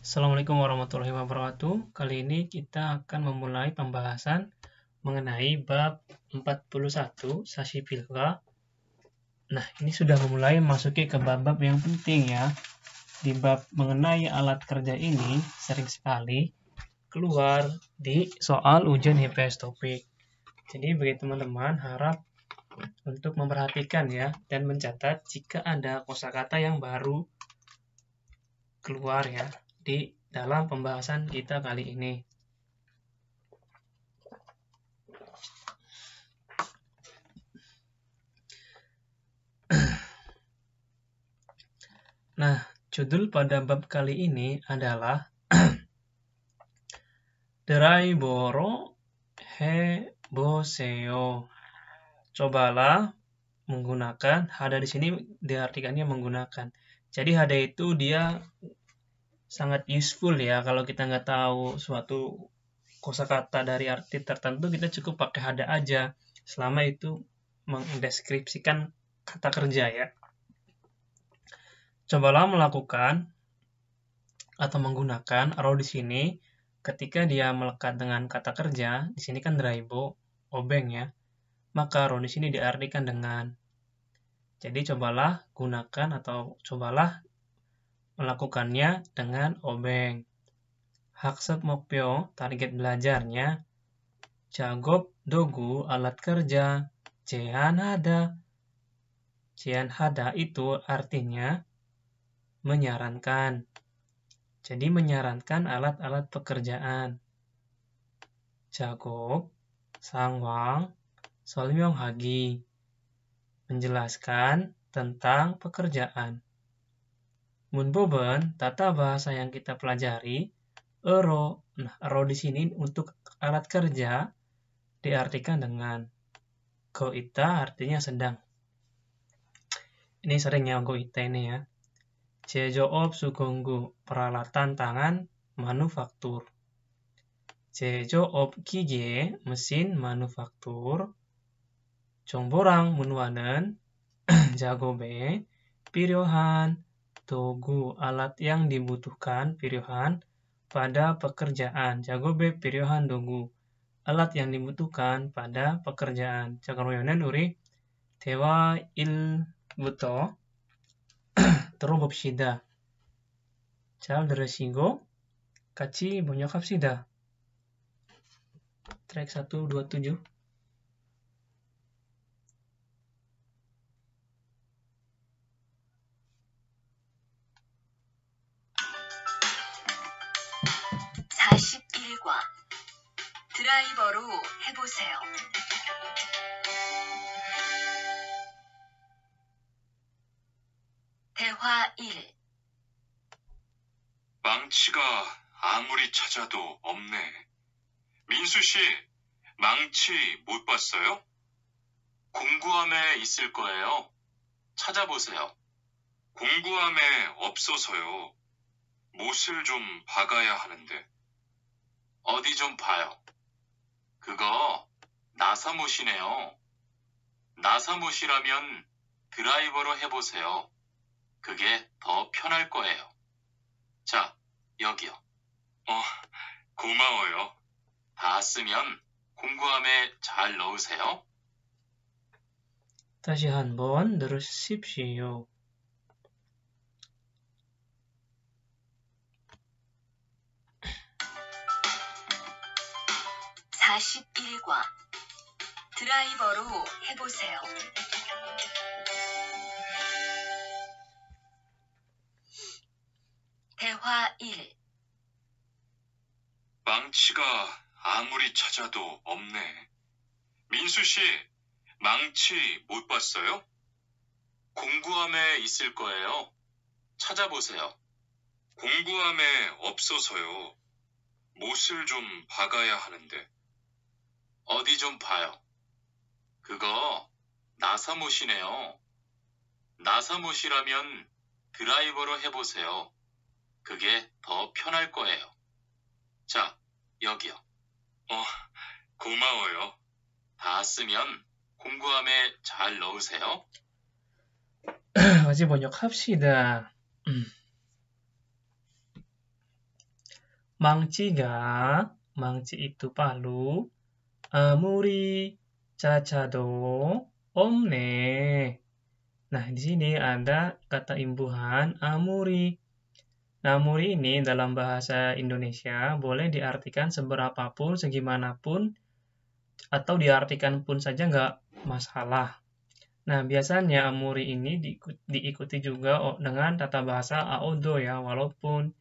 Assalamualaikum warahmatullahi wabarakatuh. Kali ini kita akan memulai pembahasan mengenai bab 41 Sasi Pilka. Nah, ini sudah memulai masuki ke bab-bab yang penting ya. Di bab mengenai alat kerja ini sering sekali keluar di soal ujian HPS topik. Jadi bagi teman-teman harap untuk memperhatikan ya dan mencatat jika ada kosakata yang baru keluar ya di dalam pembahasan kita kali ini. Nah, judul pada bab kali ini adalah Derai Boro Heboseo. Cobalah menggunakan hada di sini diartikannya menggunakan. Jadi hada itu dia sangat useful ya kalau kita nggak tahu suatu kosakata dari arti tertentu kita cukup pakai hada aja selama itu mendeskripsikan kata kerja ya. Cobalah melakukan atau menggunakan arrow di sini ketika dia melekat dengan kata kerja, di sini kan draibo, obeng ya. Maka arrow di sini diartikan dengan. Jadi cobalah gunakan atau cobalah melakukannya dengan obeng. Haksep mokpyo target belajarnya, Jagop Dogu, alat kerja, Jehan Hada. Jehan Hada itu artinya menyarankan. Jadi menyarankan alat-alat pekerjaan. Jagop, Sangwang, Solmyong Hagi menjelaskan tentang pekerjaan. Munboben, tata bahasa yang kita pelajari, ero. Nah, ero di sini untuk alat kerja diartikan dengan goita artinya sedang. Ini seringnya ya goita ini ya. op sugonggu, peralatan tangan, manufaktur. op kige, mesin manufaktur. Jongborang munwanen, jagobe, piryohan, togu alat yang dibutuhkan pilihan pada pekerjaan Jago jagobe pilihan dogu alat yang dibutuhkan pada pekerjaan jagaroyonen uri tewa il buto terobop shida Cal dereshingo kaci bonyokap shida track 127 드라이버로 해보세요. 대화 1 망치가 아무리 찾아도 없네. 민수 씨, 망치 못 봤어요? 공구함에 있을 거예요. 찾아보세요. 공구함에 없어서요. 못을 좀 박아야 하는데. 어디 좀 봐요. 그거 나사못이네요. 나사못이라면 드라이버로 해보세요. 그게 더 편할 거예요. 자, 여기요. 어, 고마워요. 다 쓰면 공구함에 잘 넣으세요. 다시 한번 들으십시오. 41과 드라이버로 해보세요. 대화 1 망치가 아무리 찾아도 없네. 민수 씨, 망치 못 봤어요? 공구함에 있을 거예요. 찾아보세요. 공구함에 없어서요. 못을 좀 박아야 하는데. 어디 좀 봐요. 그거 나사못이네요. 나사못이라면 드라이버로 해보세요. 그게 더 편할 거예요. 자, 여기요. 어, 고마워요. 다 쓰면 공구함에 잘 넣으세요. 어제 번역합시다. 음. 망치가, 망치 itu palu, 아무리 찾아도 없네. Nah, di sini ada kata imbuhan amuri. Amuri ini dalam bahasa Indonesia boleh diartikan seberapa seberapapun, segimanapun, atau diartikan pun saja nggak masalah. Nah, biasanya amuri ini diikuti juga dengan tata bahasa aodo ya, walaupun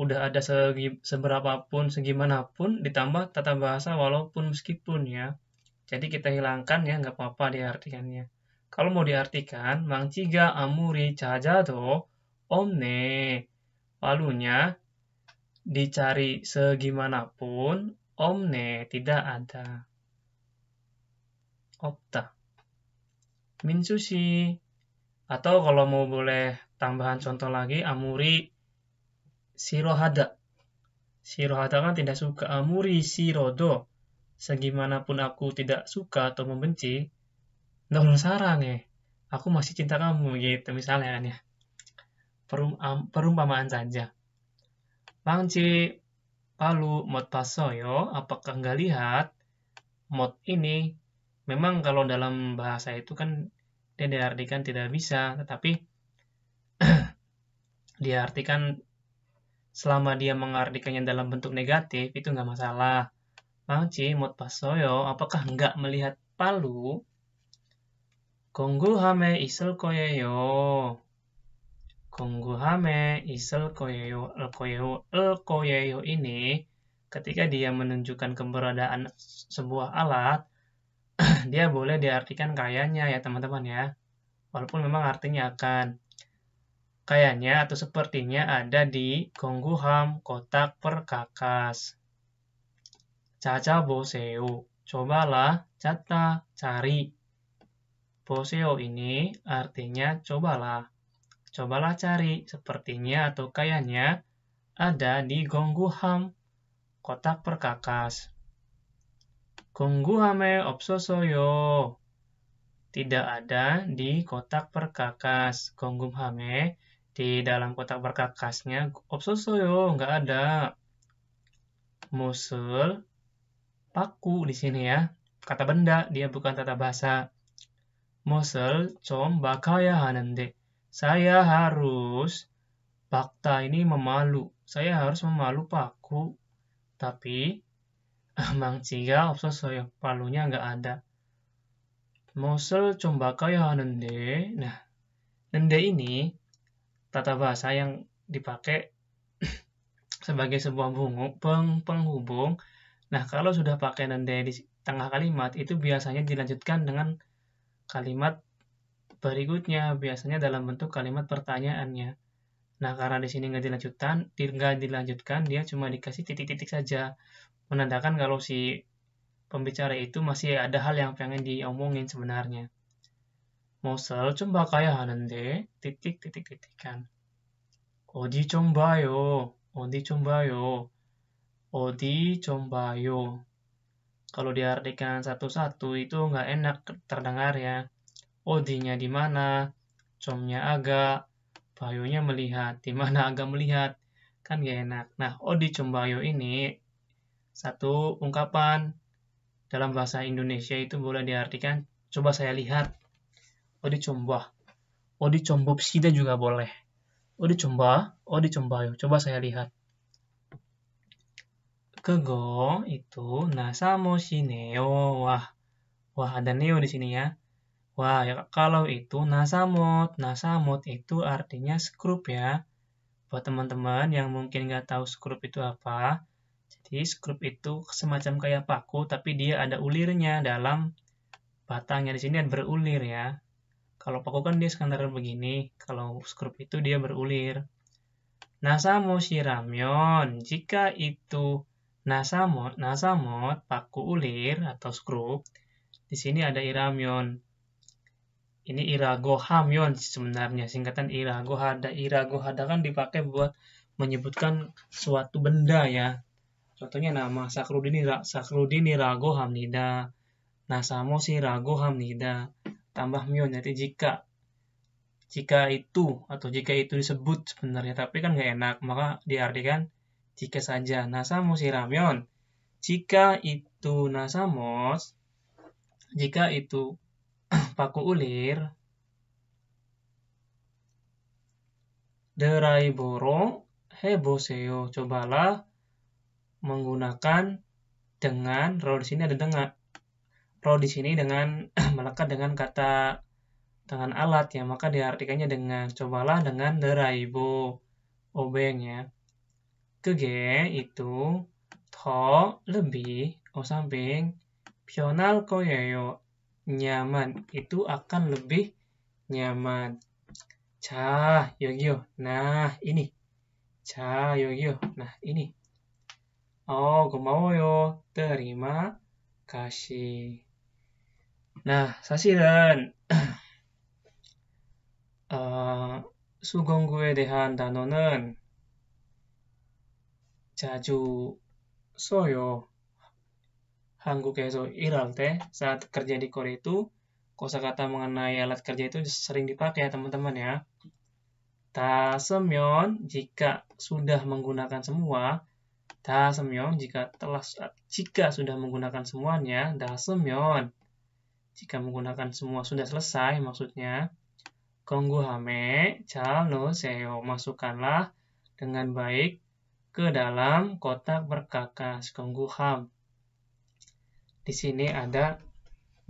udah ada segi, seberapapun segimanapun ditambah tata bahasa walaupun meskipun ya jadi kita hilangkan ya nggak apa-apa diartikannya kalau mau diartikan mangciga amuri cajado omne palunya dicari segimanapun omne tidak ada opta min atau kalau mau boleh tambahan contoh lagi amuri Sirohada. Sirohada kan tidak suka. Amuri sirodo. Segimanapun aku tidak suka atau membenci, nol sarang ya. Aku masih cinta kamu gitu misalnya kan ya. Perum, perumpamaan saja. Pangci palu mod pasoyo, apakah nggak lihat mod ini memang kalau dalam bahasa itu kan dia diartikan tidak bisa, tetapi diartikan selama dia mengartikannya dalam bentuk negatif, itu nggak masalah. Ah, C, mot pasoyo, apakah nggak melihat palu? Konggu hame isel koyeyo. Konggu hame isel koyeyo, el koyeyo, el koyeyo ini, ketika dia menunjukkan keberadaan sebuah alat, dia boleh diartikan kayanya ya teman-teman ya. Walaupun memang artinya akan Kayaknya atau sepertinya ada di Gongguham, kotak perkakas. Caca Boseo, cobalah cata cari. Boseo ini artinya cobalah. Cobalah cari, sepertinya atau kayaknya ada di Gongguham, kotak perkakas. Gongguhame obsosoyo. Tidak ada di kotak perkakas. Gongguhame di dalam kotak perkakasnya, yo nggak ada. Musul, paku di sini ya. Kata benda, dia bukan tata bahasa. Musul, com, bakaya hanende. Saya harus, fakta ini memalu. Saya harus memalu paku. Tapi, emang Ciga, yo palunya nggak ada. Musul, com, bakaya hanende. Nah, nende ini tata bahasa yang dipakai sebagai sebuah bungu, peng, penghubung. Nah, kalau sudah pakai nende di tengah kalimat, itu biasanya dilanjutkan dengan kalimat berikutnya, biasanya dalam bentuk kalimat pertanyaannya. Nah, karena di sini nggak dilanjutkan, nggak dilanjutkan, dia cuma dikasih titik-titik saja, menandakan kalau si pembicara itu masih ada hal yang pengen diomongin sebenarnya. 무엇을 coba kaya 하는데 titik titik titikkan 어디 좀 봐요 어디 좀 봐요 어디 좀 봐요 kalau diartikan satu-satu itu nggak enak terdengar ya odinya di mana comnya agak bayunya melihat di mana agak melihat kan gak enak nah odi cumbayo ini satu ungkapan dalam bahasa Indonesia itu boleh diartikan coba saya lihat Odi coba, odi 어디 좀 juga boleh. odi coba, odi 어디 yuk, Coba saya lihat. Kego itu neo Wah. Wah, ada neo di sini ya. Wah, ya, kalau itu nasamot. Nasamot itu artinya skrup ya. Buat teman-teman yang mungkin nggak tahu skrup itu apa, jadi skrup itu semacam kayak paku, tapi dia ada ulirnya dalam batangnya. Di sini dan berulir ya. Kalau paku kan dia sekander begini, kalau skrup itu dia berulir. Nasamo shiramyon, jika itu nasamot, nasamot paku ulir atau skrup, di sini ada iramyon. Ini iragohamyon sebenarnya, singkatan iragohada. Iragohada kan dipakai buat menyebutkan suatu benda ya. Contohnya nama Sakrudini, Sakrudini ragohamnida. Nasamo si Rago tambah mion nanti jika jika itu atau jika itu disebut sebenarnya tapi kan nggak enak maka diartikan jika saja nasamos iramion jika itu nasamos jika itu paku ulir derai boro heboseo cobalah menggunakan dengan roll di sini ada dengan pro di sini dengan melekat dengan kata dengan alat ya maka diartikannya dengan cobalah dengan deraibo obeng ya kege itu to lebih o oh, samping pional koyoyo nyaman itu akan lebih nyaman cah yogyo nah ini cah yogyo nah ini oh gomawo yo terima kasih Nah, なあ、サシラン。어, 수공구에 대한 단어는 자주 써요. 한국에서 일할 때, saat kerja di Korea itu, kosakata mengenai alat kerja itu sering dipakai ya teman-teman ya. semyon jika sudah menggunakan semua, semyon jika telah jika sudah menggunakan semuanya, semyon jika menggunakan semua sudah selesai, maksudnya Kongguhame Chal no Seo masukkanlah dengan baik ke dalam kotak perkakas Kongguham. Di sini ada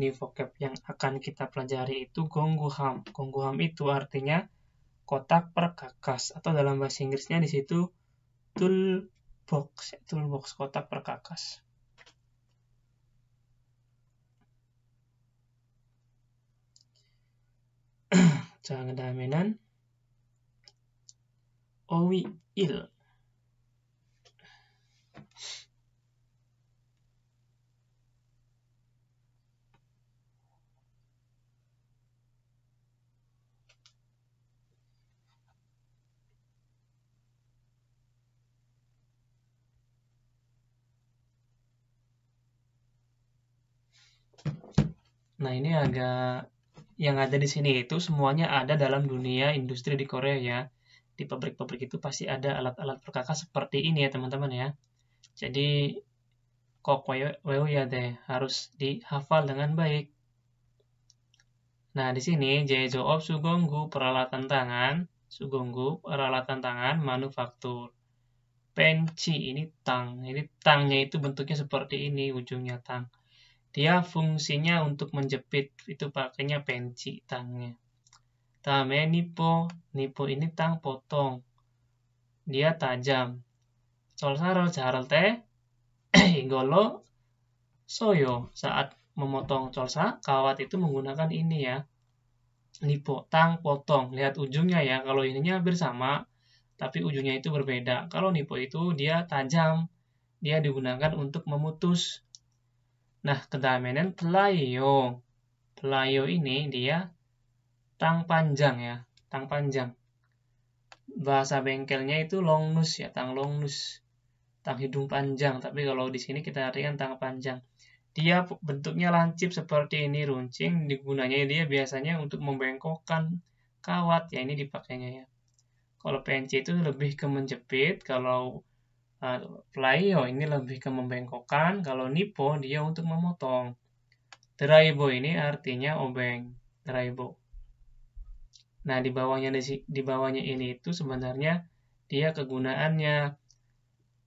new vocab yang akan kita pelajari itu Kongguham. Kongguham itu artinya kotak perkakas atau dalam bahasa Inggrisnya di situ toolbox, toolbox kotak perkakas. Jangan kedamenan. Owi il. Nah ini agak yang ada di sini itu semuanya ada dalam dunia industri di Korea ya. Di pabrik-pabrik itu pasti ada alat-alat perkakas seperti ini ya teman-teman ya. Jadi kokweo ya deh harus dihafal dengan baik. Nah di sini of sugonggu peralatan tangan, sugonggu peralatan tangan manufaktur. Penci ini tang, ini tangnya itu bentuknya seperti ini ujungnya tang. Dia fungsinya untuk menjepit, itu pakainya penci tangnya. Tame nipo, nipo ini tang potong. Dia tajam. Sol sarol jaral te, golo, soyo. Saat memotong colsa, kawat itu menggunakan ini ya. Nipo, tang potong. Lihat ujungnya ya, kalau ininya hampir sama, tapi ujungnya itu berbeda. Kalau nipo itu dia tajam, dia digunakan untuk memutus Nah, kedamaian telayo. Telayo ini dia tang panjang ya, tang panjang. Bahasa bengkelnya itu long nose ya, tang long nose, Tang hidung panjang, tapi kalau di sini kita artikan tang panjang. Dia bentuknya lancip seperti ini runcing, digunanya dia biasanya untuk membengkokkan kawat ya ini dipakainya ya. Kalau PNC itu lebih ke menjepit, kalau Playo ah, flyo ini lebih ke membengkokkan, kalau nipo dia untuk memotong. Deraibo ini artinya obeng, deraibo. Nah, di bawahnya di bawahnya ini itu sebenarnya dia kegunaannya.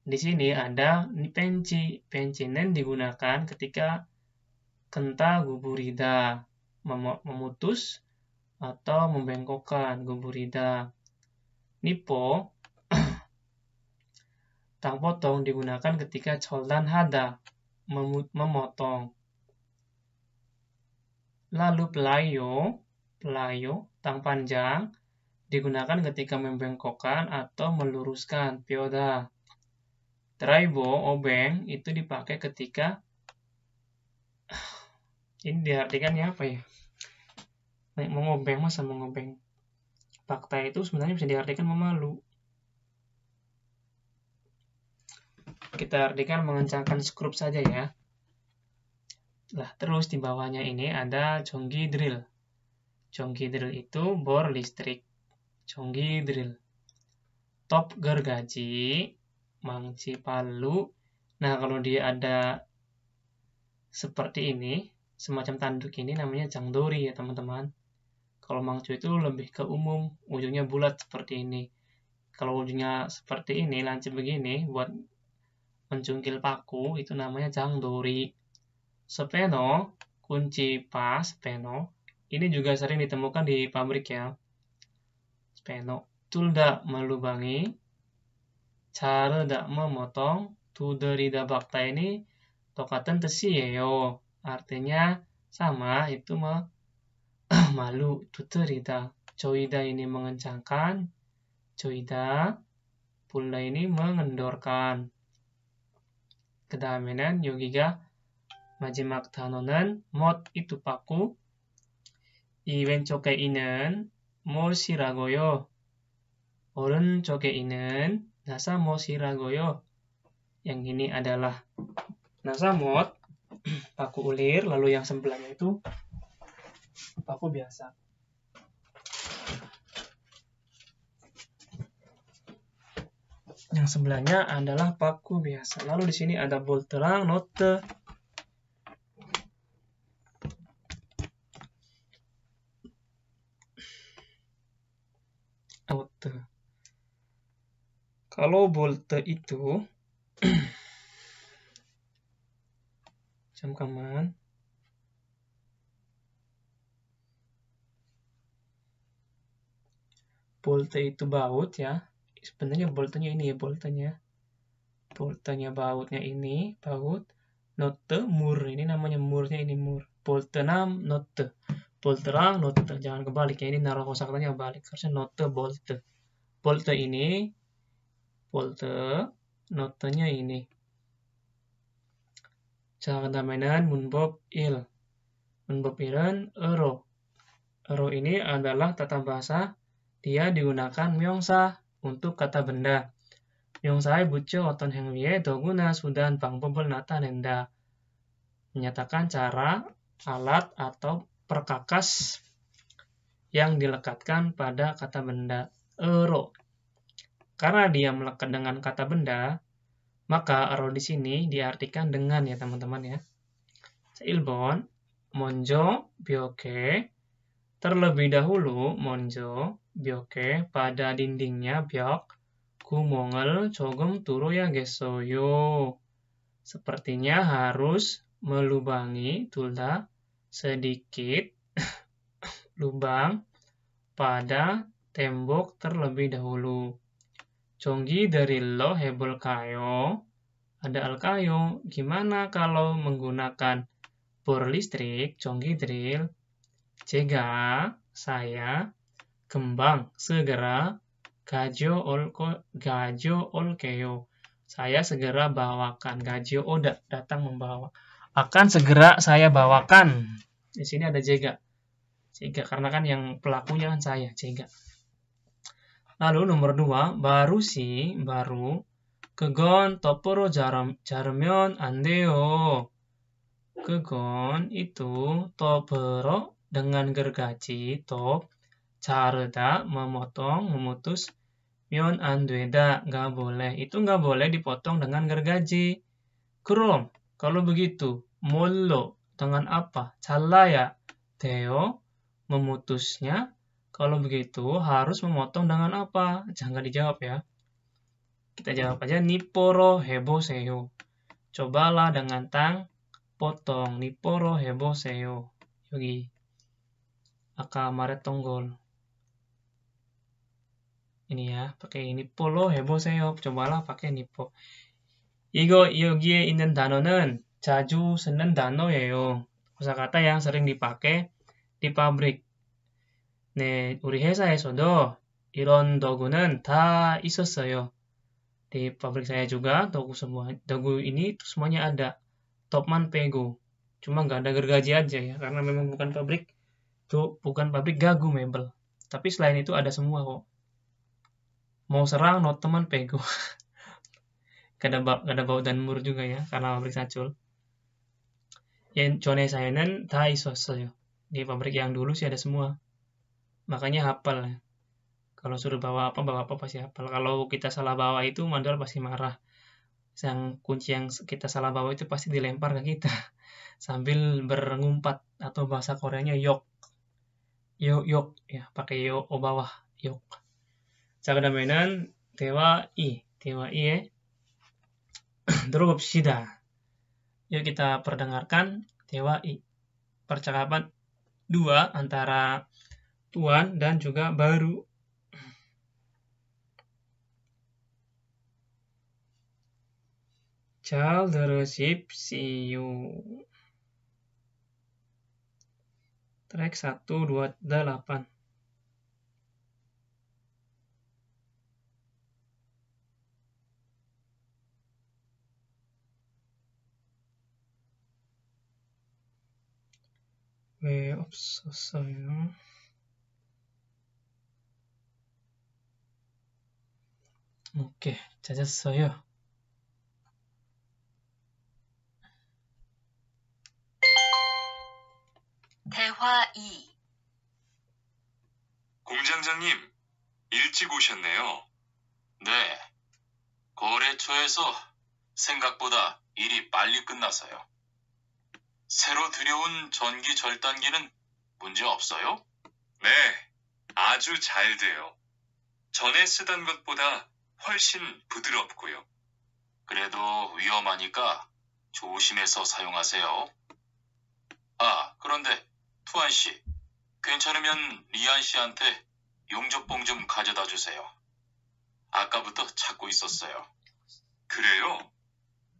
Di sini ada penci. Pencinen digunakan ketika kenta guburida memutus atau membengkokkan guburida. Nipo Tang potong digunakan ketika coldan hada, memotong. Lalu pelayo, pelayo, tang panjang, digunakan ketika membengkokkan atau meluruskan, pioda. Traibo, obeng, itu dipakai ketika, ini diartikan ya apa ya? Mengobeng, masa mengobeng? Fakta itu sebenarnya bisa diartikan memalu kita artikan mengencangkan skrup saja ya. Nah, terus di bawahnya ini ada jonggi drill. Jonggi drill itu bor listrik. Jonggi drill. Top gergaji, mangci palu. Nah, kalau dia ada seperti ini, semacam tanduk ini namanya jangdori ya teman-teman. Kalau mangcu itu lebih ke umum, ujungnya bulat seperti ini. Kalau ujungnya seperti ini, lancip begini, buat mencungkil paku itu namanya jangdori. Speno, kunci pas, speno, ini juga sering ditemukan di pabrik ya. Speno, tulda melubangi, cara tidak memotong, tuderida bakta ini tokaten tesiyeyo, ya, artinya sama itu me, malu, tuderida. Coida ini mengencangkan, coida, pula ini mengendorkan. 그 다음에는 여기가 마지막 단어는 못이두 바꾸 이 왼쪽에 있는 못이라고요. 오른쪽에 있는 나사 못이라고요 Yang ini adalah nasa mod paku ulir, lalu yang sebelahnya itu paku biasa. yang sebelahnya adalah paku biasa. Lalu di sini ada bolt terang, note. Note. Kalau bolt itu jam kaman bolt itu baut ya sebenarnya boltnya ini ya boltnya, boltnya bautnya ini baut note mur ini namanya murnya ini mur boltenam note bolterang note jangan kebalik ya ini naruh kosakatanya balik harusnya note bolt, bolt ini bolt, notenya ini cara mainan munbob il munbob iran ero ero ini adalah tata bahasa dia digunakan myongsa untuk kata benda. yang saya buco Oton Hengwie Doguna Sudan pembel Nata Nenda menyatakan cara, alat, atau perkakas yang dilekatkan pada kata benda ero. Karena dia melekat dengan kata benda, maka ero di sini diartikan dengan ya teman-teman ya. Ilbon, monjo, bioke, terlebih dahulu monjo, pada dindingnya ku mongel cogem turu ya gesoyo Sepertinya harus melubangi tulda sedikit lubang pada tembok terlebih dahulu. Conggi dari lo hebel kayo. Ada al kayo. Gimana kalau menggunakan bor listrik, conggi drill? Jika saya Kembang, segera. Gajo olko, gajo olkeo. Saya segera bawakan. Gajo oda, datang membawa. Akan segera saya bawakan. Di sini ada jega. Jega, karena kan yang pelakunya kan saya, jega. Lalu nomor dua, baru si, baru. Kegon toporo jarum jarumion andeo. Kegon itu toporo dengan gergaji top Carda memotong, memutus. Mion andueda nggak boleh. Itu nggak boleh dipotong dengan gergaji. Krom, kalau begitu, molo dengan apa? Calaya, Theo memutusnya. Kalau begitu harus memotong dengan apa? Jangan dijawab ya. Kita jawab aja niporo hebo seyo. Cobalah dengan tang potong niporo hebo seyo. Yogi. akamare tonggol ini ya pakai heboh saya, coba cobalah pakai nippo 이거 여기에 있는 단어는 자주 쓰는 단어예요 kosakata yang sering dipakai di pabrik Ne 네 우리 회사에서도 이런 도구는 ta 있었어요 di pabrik saya juga dogu semua dogu ini semuanya ada Topman Pego cuma nggak ada gergaji aja ya karena memang bukan pabrik tuh bukan pabrik gagu mebel tapi selain itu ada semua kok mau serang not teman pego Kada bau kada bau dan mur juga ya karena pabrik sacul yang saya nen, Thai yo. Ya. di pabrik yang dulu sih ada semua makanya hafal ya. kalau suruh bawa apa bawa apa pasti hafal kalau kita salah bawa itu mandor pasti marah yang kunci yang kita salah bawa itu pasti dilempar ke kita sambil berngumpat atau bahasa Koreanya yok yok yok ya pakai yo o bawah yok 자 그러면은 대화 2, 대화 2에 들어봅시다. Yuk kita perdengarkan dewa I. Percakapan dua antara tuan dan juga baru. Chal terusip siu. Track 128. 왜 없었어요? 오케이, 찾았어요. 대화 2 공장장님, 일찍 오셨네요. 네. 거래처에서 생각보다 일이 빨리 끝나서요. 새로 들여온 전기 절단기는 문제 없어요? 네, 아주 잘 돼요. 전에 쓰던 것보다 훨씬 부드럽고요. 그래도 위험하니까 조심해서 사용하세요. 아, 그런데 투안 씨, 괜찮으면 리안 씨한테 용접봉 좀 가져다 주세요. 아까부터 찾고 있었어요. 그래요?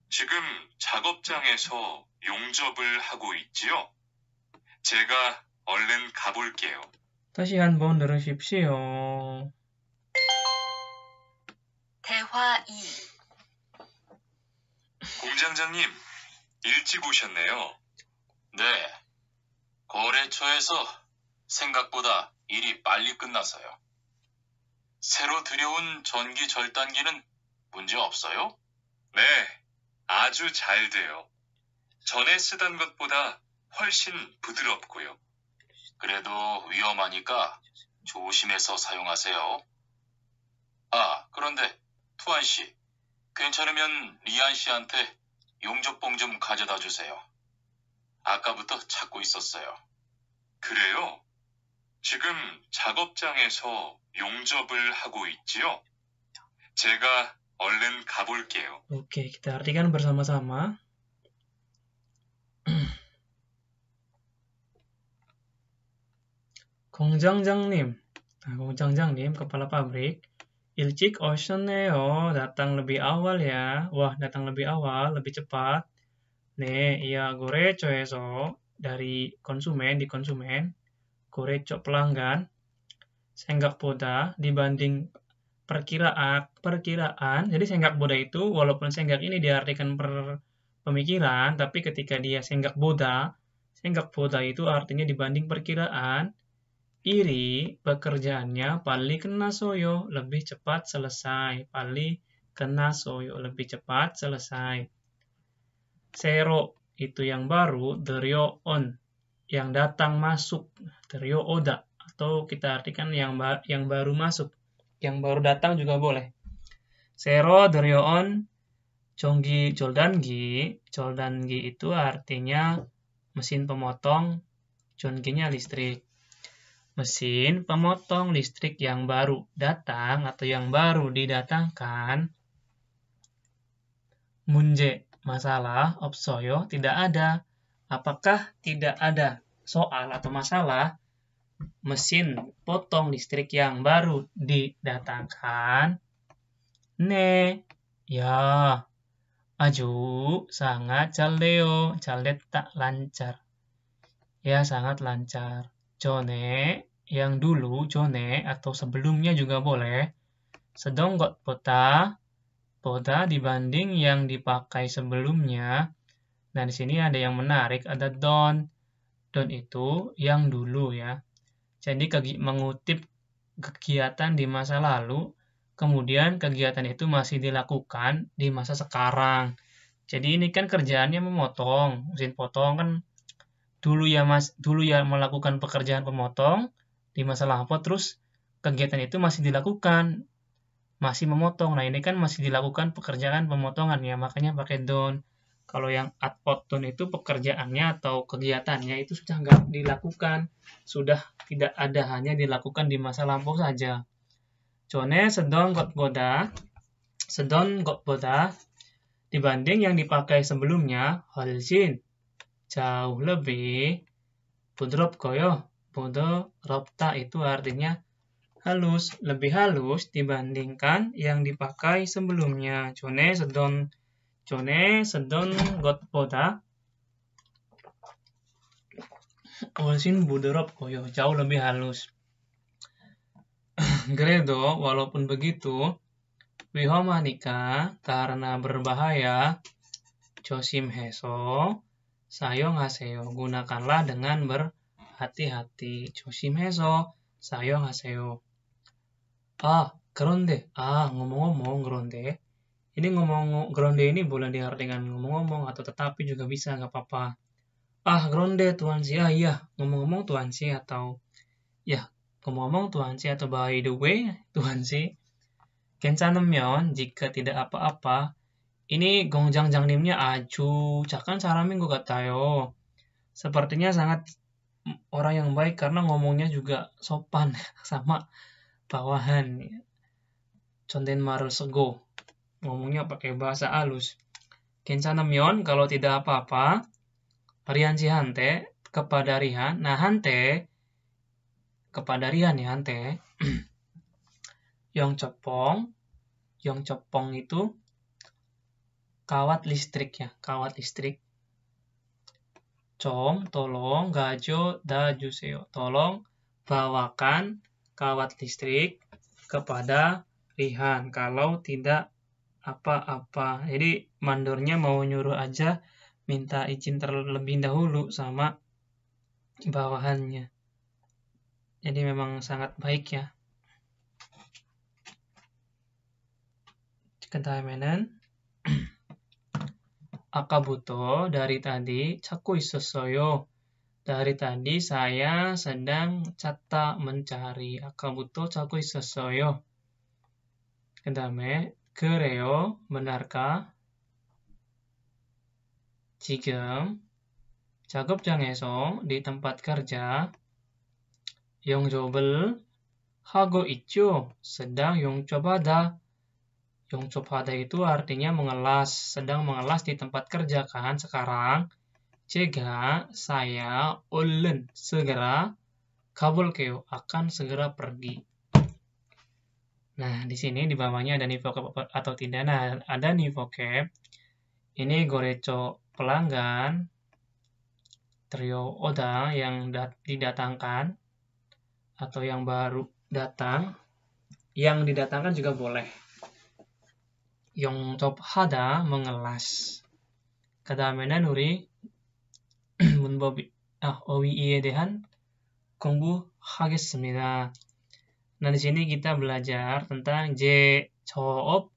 지금 작업장에서 용접을 하고 있지요. 제가 얼른 가볼게요. 다시 한번 들으십시오. 대화 2 공장장님, 일찍 오셨네요. 네. 거래처에서 생각보다 일이 빨리 끝나서요. 새로 들여온 전기 절단기는 문제 없어요? 네. 아주 잘 돼요. 전에 쓰던 것보다 훨씬 부드럽고요. 그래도 위험하니까 조심해서 사용하세요. 아, 그런데 투안 씨, 괜찮으면 리안 씨한테 용접봉 좀 가져다 주세요. 아까부터 찾고 있었어요. 그래요? 지금 작업장에서 용접을 하고 있지요? 제가 얼른 가볼게요. 오케이, okay, kita artikan bersama-sama. 공장장님, nah, 공장장님 kepala pabrik, Ilcik Oceaneo Datang lebih awal ya. Wah, datang lebih awal, lebih cepat. 네, iya goreco에서 dari konsumen di konsumen, goreco pelanggan, senggak boda dibanding perkiraan perkiraan jadi senggak boda itu walaupun senggak ini diartikan per pemikiran tapi ketika dia senggak boda senggak boda itu artinya dibanding perkiraan Iri pekerjaannya paling kena soyo lebih cepat selesai. Paling kena soyo lebih cepat selesai. Sero itu yang baru, deryo on yang datang masuk, deryo oda atau kita artikan yang ba yang baru masuk, yang baru datang juga boleh. Sero deryo on Conggi joldangi, joldangi itu artinya mesin pemotong, chongginya listrik mesin pemotong listrik yang baru datang atau yang baru didatangkan. Munje, masalah, opsoyo, tidak ada. Apakah tidak ada soal atau masalah mesin potong listrik yang baru didatangkan? Ne, ya, Aju sangat caleo, calet tak lancar. Ya, sangat lancar. Jone yang dulu jone atau sebelumnya juga boleh sedong got pota pota dibanding yang dipakai sebelumnya. Nah, di sini ada yang menarik, ada don. Don itu yang dulu ya. Jadi mengutip kegiatan di masa lalu, kemudian kegiatan itu masih dilakukan di masa sekarang. Jadi ini kan kerjaannya memotong, mesin potong kan dulu ya mas dulu ya melakukan pekerjaan pemotong di masa lampau terus kegiatan itu masih dilakukan masih memotong nah ini kan masih dilakukan pekerjaan pemotongan ya makanya pakai don kalau yang ad don itu pekerjaannya atau kegiatannya itu sudah nggak dilakukan sudah tidak ada hanya dilakukan di masa lampau saja Cone sedon got boda sedon got boda dibanding yang dipakai sebelumnya holjin jauh lebih bodrop koyo ya. bodo ropta itu artinya halus, lebih halus dibandingkan yang dipakai sebelumnya. Cone sedon cone sedon got poda Wasin bodrop koyo ya, jauh lebih halus. Gredo, walaupun begitu, Wihomanika karena berbahaya Josim Heso sayonghaseo. Gunakanlah dengan berhati-hati. sayong sayonghaseo. Ah, gronde. Ah, ngomong-ngomong, gronde. Ini ngomong gronde ini boleh diartikan ngomong-ngomong atau tetapi juga bisa nggak apa-apa. Ah, gronde, tuan si, ah iya, ngomong-ngomong tuan si atau ya, ngomong-ngomong tuan si atau by the way tuan si. Kencanemion jika tidak apa-apa ini gongjang-janglimnya acu, cakan saraminggu katayo. Sepertinya sangat orang yang baik karena ngomongnya juga sopan sama bawahan. Conten sego ngomongnya pakai bahasa halus. mion kalau tidak apa-apa, Rian si hante kepada Rihan. Nah hante kepada Rian ya hante. Yang cepong, yang cepong itu kawat listrik ya, kawat listrik. com tolong, gajo, da, juseo. Tolong bawakan kawat listrik kepada Rihan. Kalau tidak apa-apa. Jadi mandornya mau nyuruh aja minta izin terlebih dahulu sama bawahannya. Jadi memang sangat baik ya. Kita ya, mainan akabuto dari tadi cakui sesoyo. Dari tadi saya sedang cata mencari akabuto cakui sesoyo. 그다음에 그래요? benarkah? cakup jangeso di tempat kerja yang jobel, hago itu sedang yang coba dah Yungcup hada itu artinya mengelas, sedang mengelas di tempat kerja kan sekarang. Cega saya ulen segera kabul keo akan segera pergi. Nah, di sini di bawahnya ada nih atau tidak. Nah, ada nih vocab. Ini goreco pelanggan trio Oda yang didatangkan atau yang baru datang. Yang didatangkan juga boleh top-hada mengelas. ah owi iya dehan 어휘에 hages 공부하겠습니다. Nah, di sini kita belajar tentang J coop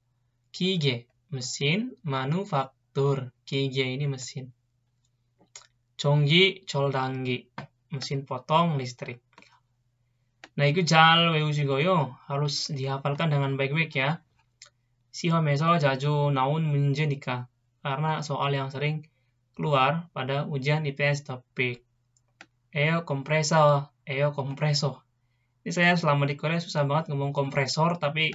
kige mesin manufaktur. Kige ini mesin. Conggi coldangi mesin potong listrik. Nah, itu 잘 yo Harus dihafalkan dengan baik-baik ya. 시험에서 자주 나온 문제니까 karena soal yang sering keluar pada ujian IPS topik. Eo kompresor, eo kompresor. Ini saya selama di Korea susah banget ngomong kompresor, tapi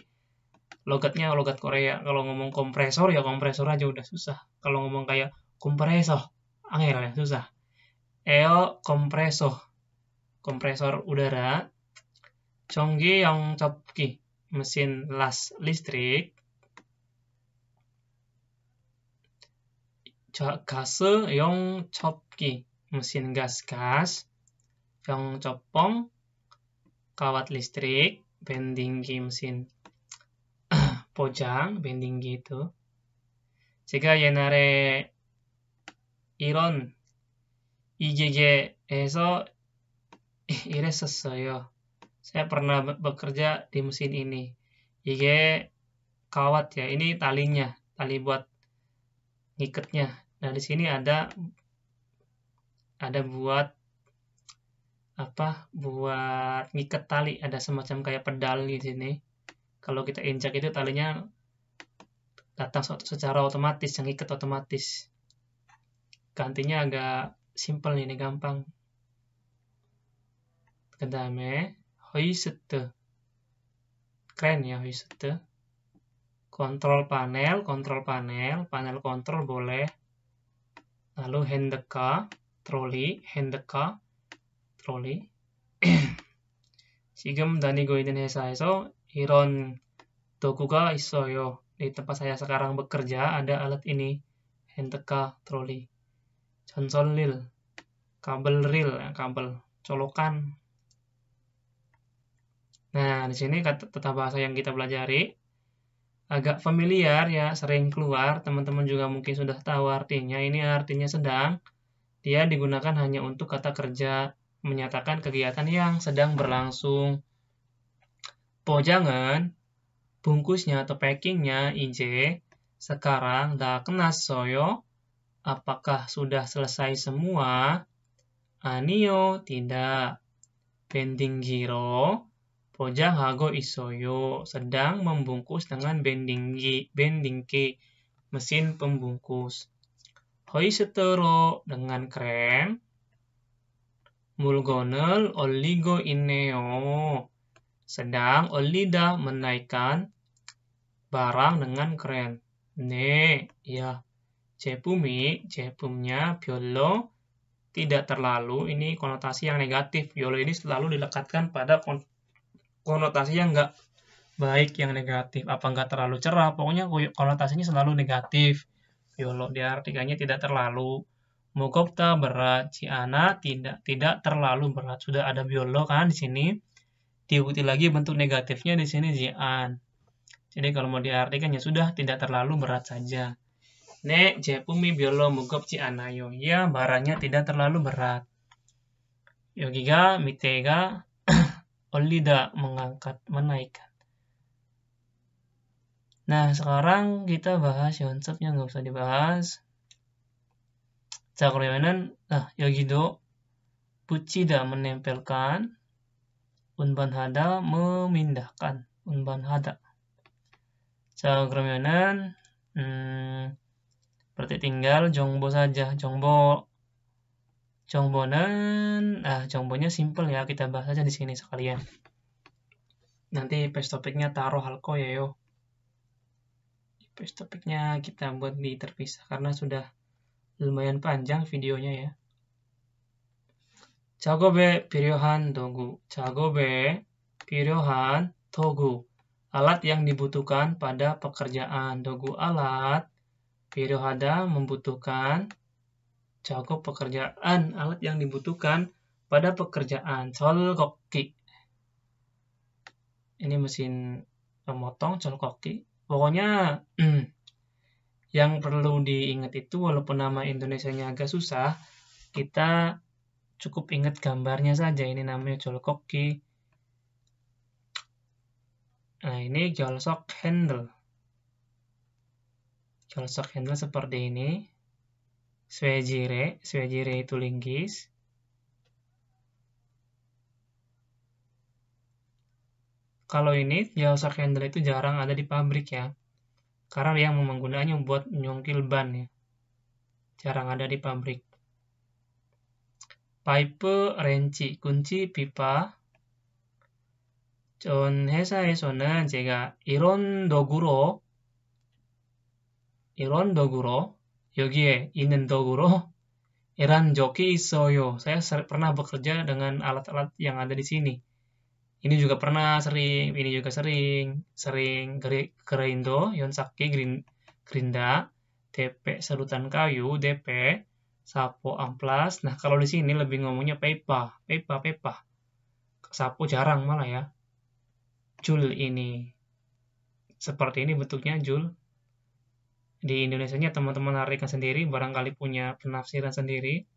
logatnya logat Korea. Kalau ngomong kompresor ya kompresor aja udah susah. Kalau ngomong kayak kompresor, angel ya susah. Eo kompresor, kompresor udara. Chonggi yang copki, mesin las listrik. 가스 용 copki mesin gas-gas yang copong kawat listrik bendingi mesin pojang bendinggi itu iron IGG eso seso yo, Saya pernah bekerja di mesin ini. igg kawat ya, ini talinya, tali buat ngikatnya. Nah, di sini ada ada buat apa? Buat ngikat tali, ada semacam kayak pedal di sini. Kalau kita injak itu talinya datang secara otomatis, yang ngikat otomatis. Gantinya agak simpel ini gampang. Kedame, hoisete. Keren ya hoisete. Kontrol panel, kontrol panel, panel kontrol boleh lalu car, trolley car, trolley 지금 다니고 있는 회사에서 이런 도구가 있어요. Di tempat saya sekarang bekerja ada alat ini, car, trolley, 전선 lil, kabel 릴, kabel colokan. Nah, di sini kata, tata bahasa yang kita pelajari agak familiar ya, sering keluar, teman-teman juga mungkin sudah tahu artinya. Ini artinya sedang, dia digunakan hanya untuk kata kerja, menyatakan kegiatan yang sedang berlangsung. Pojangan, bungkusnya atau packingnya, IJ, sekarang dah kena soyo, apakah sudah selesai semua? Anio, ah, tidak. Pending giro, Pojang hago isoyo sedang membungkus dengan bendinggi, bendingki mesin pembungkus. Hoi setero dengan krem. Mulgonel oligo ineo. Sedang Olida menaikkan barang dengan krem. Ne, ya. Cepumi, cepumnya piolo tidak terlalu. Ini konotasi yang negatif. Piolo ini selalu dilekatkan pada konotasi yang nggak baik yang negatif apa nggak terlalu cerah pokoknya konotasinya selalu negatif yolo diartikannya tidak terlalu mukopta berat ciana tidak tidak terlalu berat sudah ada biolo kan di sini diikuti lagi bentuk negatifnya di sini jian jadi kalau mau diartikan ya sudah tidak terlalu berat saja nek jepumi biolo mukop cianayo ya barangnya tidak terlalu berat yogiga mitega Olida mengangkat, menaikkan. Nah, sekarang kita bahas Yonsep yang nggak usah dibahas. Cakramenan, nah, Yogido, Puchida menempelkan, Unban Hada memindahkan, Unban Hada. Cakroyonan, hmm, berarti tinggal Jongbo saja, Jongbo Jongbonan, ah jongbonya simple ya kita bahas aja di sini sekalian. Nanti page topiknya taruh halko ya yo. Page topiknya kita buat di terpisah karena sudah lumayan panjang videonya ya. 작업에 필요한 도구. be pirohan togu. Alat yang dibutuhkan pada pekerjaan. Dogu alat. pirohada membutuhkan cakup pekerjaan alat yang dibutuhkan pada pekerjaan colkoki. Ini mesin pemotong colkoki. Pokoknya yang perlu diingat itu walaupun nama Indonesia nya agak susah, kita cukup ingat gambarnya saja. Ini namanya colkoki. Nah, ini jolsok handle. Jolsok handle seperti ini Swejire, Swejire itu linggis. Kalau ini Jalsa Kendra itu jarang ada di pabrik ya. Karena yang menggunakannya buat nyungkil ban ya. Jarang ada di pabrik. Pipe renci, kunci pipa. Con hesa 회사에서는 jika iron doguro, iron doguro. 여기에 있는 도구로 이런 joki soyo. Saya pernah bekerja dengan alat-alat yang ada di sini. Ini juga pernah sering, ini juga sering, sering gerindo, yonsaki, gerinda, tepe, serutan kayu, DP, sapo amplas. Nah, kalau di sini lebih ngomongnya pepa, pepa, pepa. Sapo jarang malah ya. Jul ini. Seperti ini bentuknya jul di Indonesia teman-teman artikan sendiri barangkali punya penafsiran sendiri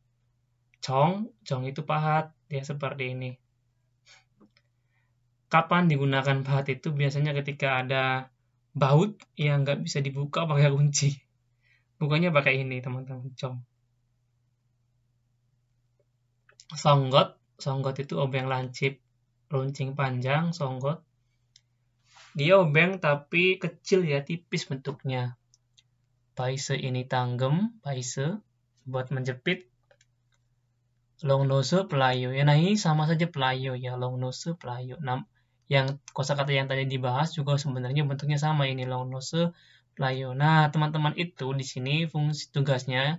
cong cong itu pahat dia seperti ini kapan digunakan pahat itu biasanya ketika ada baut yang nggak bisa dibuka pakai kunci bukannya pakai ini teman-teman cong songgot songgot itu obeng lancip runcing panjang songgot dia obeng tapi kecil ya tipis bentuknya Paisa ini tanggem, paisa buat menjepit. Long nose pelayu. Ya, nah ini sama saja pelayu ya, long nose pelayu. Nah, yang kosakata yang tadi dibahas juga sebenarnya bentuknya sama ini long nose pelayu. Nah, teman-teman itu di sini fungsi tugasnya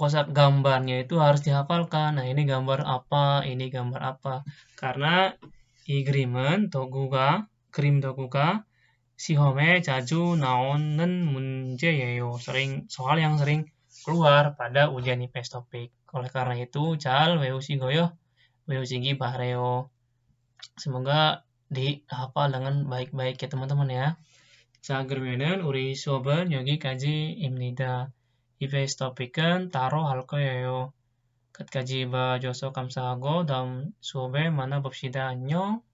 kosak gambarnya itu harus dihafalkan. Nah, ini gambar apa, ini gambar apa. Karena agreement toguga, krim toguga Si Shihome Chaju Naonen Munjeyeyo sering soal yang sering keluar pada ujian IPS topik. Oleh karena itu, jal si goyo, Chal si Weusigi bahreyo. Semoga dihafal dengan baik-baik ya teman-teman ya. menen Uri Soben Yogi Kaji Imnida IPS topikan Taro hal Halko Yoyo. Katkaji Ba Joso kamsago dan Sobe Mana Bobshida Nyong